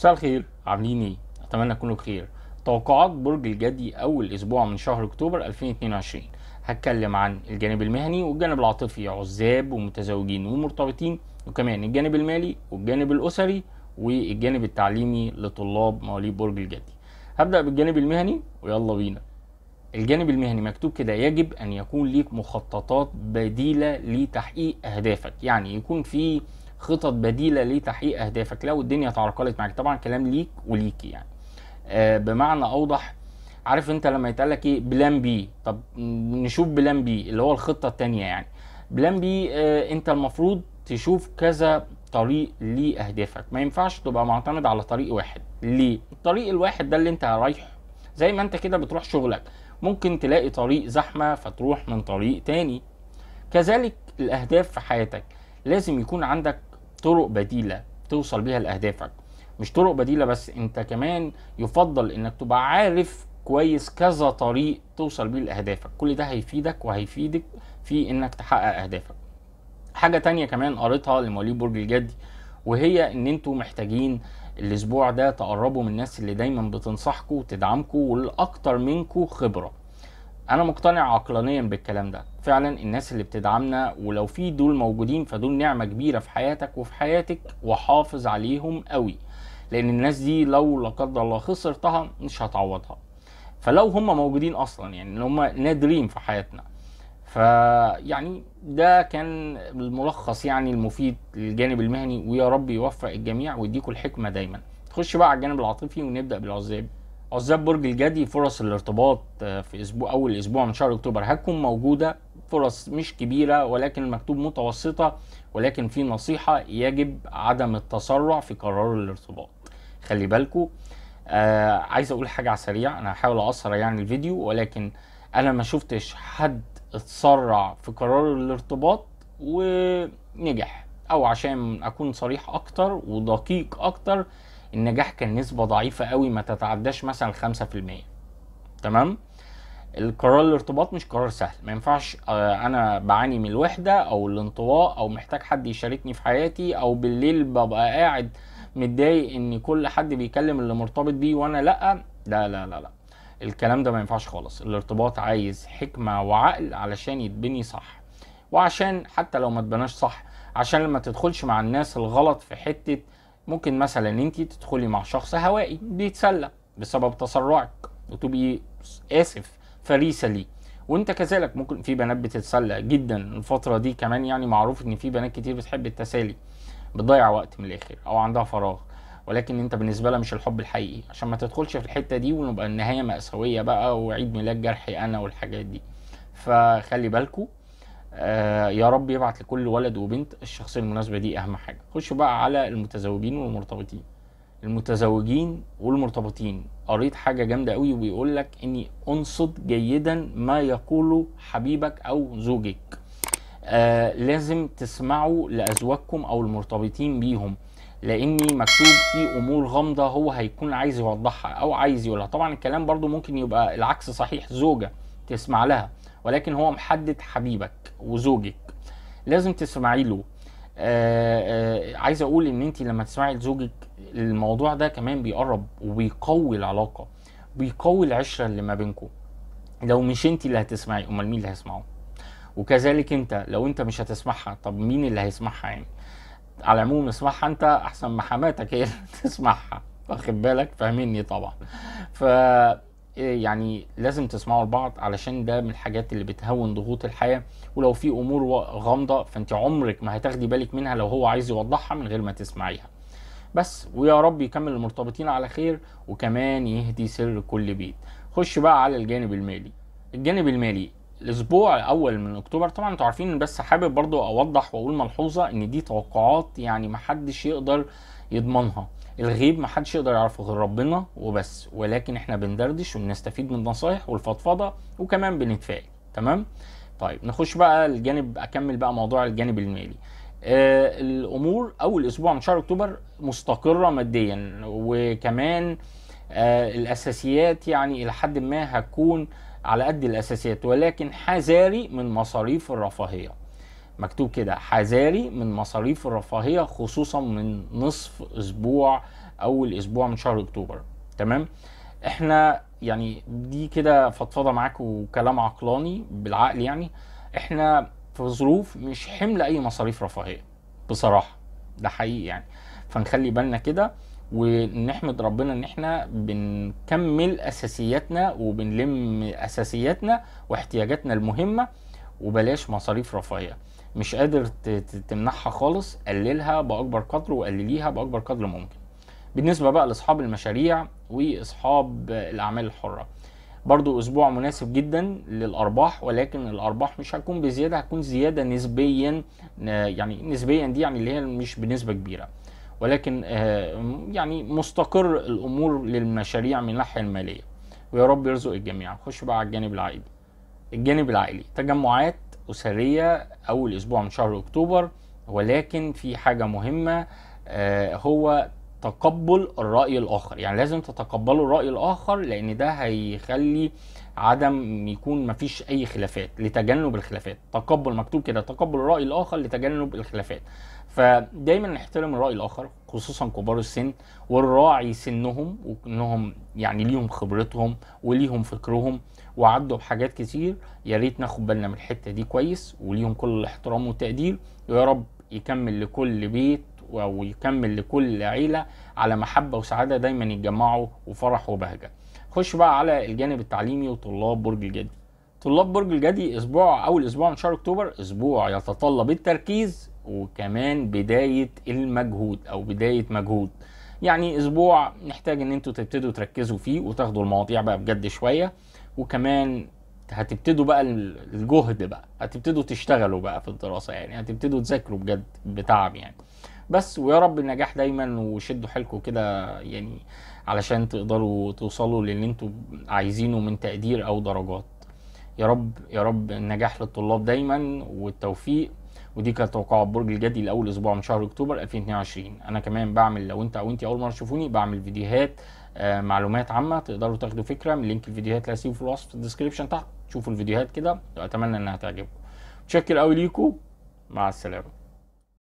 مساء الخير عاملين ايه؟ اتمنى تكونوا بخير توقعات برج الجدي اول اسبوع من شهر اكتوبر 2022 هتكلم عن الجانب المهني والجانب العاطفي عزاب ومتزوجين ومرتبطين وكمان الجانب المالي والجانب الاسري والجانب التعليمي لطلاب مواليد برج الجدي هبدا بالجانب المهني ويلا بينا الجانب المهني مكتوب كده يجب ان يكون ليك مخططات بديله لتحقيق اهدافك يعني يكون في خطط بديله لتحقيق اهدافك لو الدنيا تعرقلت معاك طبعا كلام ليك وليكي يعني آه بمعنى اوضح عارف انت لما يتقال لك ايه بلان بي طب نشوف بلان بي اللي هو الخطه الثانيه يعني بلان بي آه انت المفروض تشوف كذا طريق لاهدافك ما ينفعش تبقى معتمد على طريق واحد ليه الطريق الواحد ده اللي انت رايح زي ما انت كده بتروح شغلك ممكن تلاقي طريق زحمه فتروح من طريق تاني كذلك الاهداف في حياتك لازم يكون عندك طرق بديله توصل بيها لاهدافك مش طرق بديله بس انت كمان يفضل انك تبقى عارف كويس كذا طريق توصل بيه لاهدافك كل ده هيفيدك وهيفيدك في انك تحقق اهدافك حاجه تانية كمان قريتها لمواليد برج الجدي وهي ان انتوا محتاجين الاسبوع ده تقربوا من الناس اللي دايما بتنصحكوا وتدعمكوا والاكتر منكوا خبره انا مقتنع عقلانيا بالكلام ده فعلا الناس اللي بتدعمنا ولو في دول موجودين فدول نعمه كبيره في حياتك وفي حياتك وحافظ عليهم قوي لان الناس دي لو لا قدر الله خسرتها مش هتعوضها فلو هم موجودين اصلا يعني ان هم نادرين في حياتنا فيعني ده كان الملخص يعني المفيد للجانب المهني ويا رب يوفق الجميع ويديكم الحكمه دايما نخش بقى على الجانب العاطفي ونبدا بالعزاب عزاب برج الجدي فرص الارتباط آه، في اسبوع اول اسبوع من شهر اكتوبر هتكون موجوده فرص مش كبيره ولكن المكتوب متوسطه ولكن في نصيحه يجب عدم التسرع في قرار الارتباط خلي بالكم آه عايز اقول حاجه على سريع انا هحاول اقصر يعني الفيديو ولكن انا ما شفتش حد اتسرع في قرار الارتباط ونجح او عشان اكون صريح اكتر ودقيق اكتر النجاح كان نسبه ضعيفه قوي ما تتعداش مثلا 5% تمام القرار الارتباط مش قرار سهل ما ينفعش آه، انا بعاني من الوحده او الانطواء او محتاج حد يشاركني في حياتي او بالليل ببقى قاعد متضايق ان كل حد بيكلم اللي مرتبط بيه وانا لا لا لا لا, لا. الكلام ده ما ينفعش خالص الارتباط عايز حكمه وعقل علشان يتبني صح وعشان حتى لو ما تبناش صح عشان لما تدخلش مع الناس الغلط في حته ممكن مثلا انت تدخلي مع شخص هوائي بيتسلى بسبب تسرعك وتبقي اسف فريسه ليه وانت كذلك ممكن في بنات بتتسلى جدا الفتره دي كمان يعني معروف ان في بنات كتير بتحب التسالي بتضيع وقت من الاخر او عندها فراغ ولكن انت بالنسبه لها مش الحب الحقيقي عشان ما تدخلش في الحته دي ونبقى النهايه ماساويه بقى وعيد ميلاد جرحي انا والحاجات دي فخلي بالكم آه، يا رب يبعت لكل ولد وبنت الشخصيه المناسبه دي اهم حاجه خشوا بقى على المتزوجين والمرتبطين المتزوجين والمرتبطين قريت حاجه جامده قوي وبيقول لك اني انصت جيدا ما يقوله حبيبك او زوجك آه لازم تسمعوا لازواجكم او المرتبطين بيهم لاني مكتوب في امور غامضه هو هيكون عايز يوضحها او عايز يقولها طبعا الكلام برضو ممكن يبقى العكس صحيح زوجه تسمع لها ولكن هو محدد حبيبك وزوجك لازم تسمعي له آه آه عايز اقول ان انت لما تسمعي لزوجك الموضوع ده كمان بيقرب وبيقوي العلاقه بيقوي العشره اللي ما بينكم لو مش انت اللي هتسمعي امال مين اللي هيسمعه وكذلك انت لو انت مش هتسمعها طب مين اللي هيسمعها يعني على العموم اسمعها انت احسن ما حماتك هي اللي تسمعها واخد بالك فاهمني طبعا ف يعني لازم تسمعوا لبعض علشان ده من الحاجات اللي بتهون ضغوط الحياه ولو في امور غامضه فانت عمرك ما هتاخدي بالك منها لو هو عايز يوضحها من غير ما تسمعيها بس ويا رب يكمل المرتبطين على خير وكمان يهدي سر كل بيت خش بقى على الجانب المالي الجانب المالي الاسبوع الاول من اكتوبر طبعا انتوا عارفين بس حابب برضو اوضح واقول ملحوظه ان دي توقعات يعني محدش يقدر يضمنها الغيب محدش يقدر يعرفه غير ربنا وبس ولكن احنا بندردش وبنستفيد من النصايح والفضفضه وكمان بنتفائل تمام طيب نخش بقى الجانب اكمل بقى موضوع الجانب المالي آه الامور اول اسبوع من شهر اكتوبر مستقره ماديا وكمان آه الاساسيات يعني الى حد ما هتكون على قد الاساسيات ولكن حذاري من مصاريف الرفاهيه مكتوب كده حذاري من مصاريف الرفاهيه خصوصا من نصف اسبوع اول اسبوع من شهر اكتوبر تمام احنا يعني دي كده فضفضه معاك وكلام عقلاني بالعقل يعني احنا في ظروف مش حمل اي مصاريف رفاهيه بصراحه ده حقيقي يعني فنخلي بالنا كده ونحمد ربنا ان احنا بنكمل اساسياتنا وبنلم اساسياتنا واحتياجاتنا المهمه وبلاش مصاريف رفاهيه مش قادر تمنحها خالص قللها باكبر قدر وقلليها باكبر قدر ممكن بالنسبه بقى لاصحاب المشاريع واصحاب الاعمال الحره برضو اسبوع مناسب جدا للارباح ولكن الارباح مش هتكون بزياده هتكون زياده نسبيا آه، يعني نسبيا دي يعني اللي هي مش بنسبه كبيره ولكن آه، يعني مستقر الامور للمشاريع من الناحيه الماليه ويا رب يرزق الجميع نخش بقى على الجانب العائلي الجانب العائلي تجمعات أسرية أول أسبوع من شهر أكتوبر ولكن في حاجة مهمة آه، هو تقبل الراي الاخر يعني لازم تتقبلوا الراي الاخر لان ده هيخلي عدم يكون مفيش اي خلافات لتجنب الخلافات تقبل مكتوب كده تقبل الراي الاخر لتجنب الخلافات فدايما نحترم الراي الاخر خصوصا كبار السن ونراعي سنهم وانهم يعني ليهم خبرتهم وليهم فكرهم وعدوا بحاجات كتير يا ريت ناخد بالنا من الحته دي كويس وليهم كل الاحترام والتقدير ويا رب يكمل لكل بيت ويكمل لكل عيله على محبه وسعاده دايما يتجمعوا وفرح وبهجه. خش بقى على الجانب التعليمي وطلاب برج الجدي. طلاب برج الجدي اسبوع اول اسبوع من شهر اكتوبر اسبوع يتطلب التركيز وكمان بدايه المجهود او بدايه مجهود. يعني اسبوع نحتاج ان انتوا تبتدوا تركزوا فيه وتاخدوا المواضيع بقى بجد شويه وكمان هتبتدوا بقى الجهد بقى هتبتدوا تشتغلوا بقى في الدراسه يعني هتبتدوا تذاكروا بجد بتعب يعني بس ويا رب النجاح دايما وشدوا حيلكم كده يعني علشان تقدروا توصلوا للي انتوا عايزينه من تقدير او درجات يا رب يا رب النجاح للطلاب دايما والتوفيق ودي كانت توقعات برج الجدي لاول اسبوع من شهر اكتوبر 2022 انا كمان بعمل لو انت او انت اول مره تشوفوني بعمل فيديوهات آه، معلومات عامه تقدروا تاخدوا فكره من لينك الفيديوهات اللي هسيبه في الوصف في الديسكربشن تحت شوفوا الفيديوهات كده واتمنى انها تعجبكم متشكر قوي ليكم مع السلامه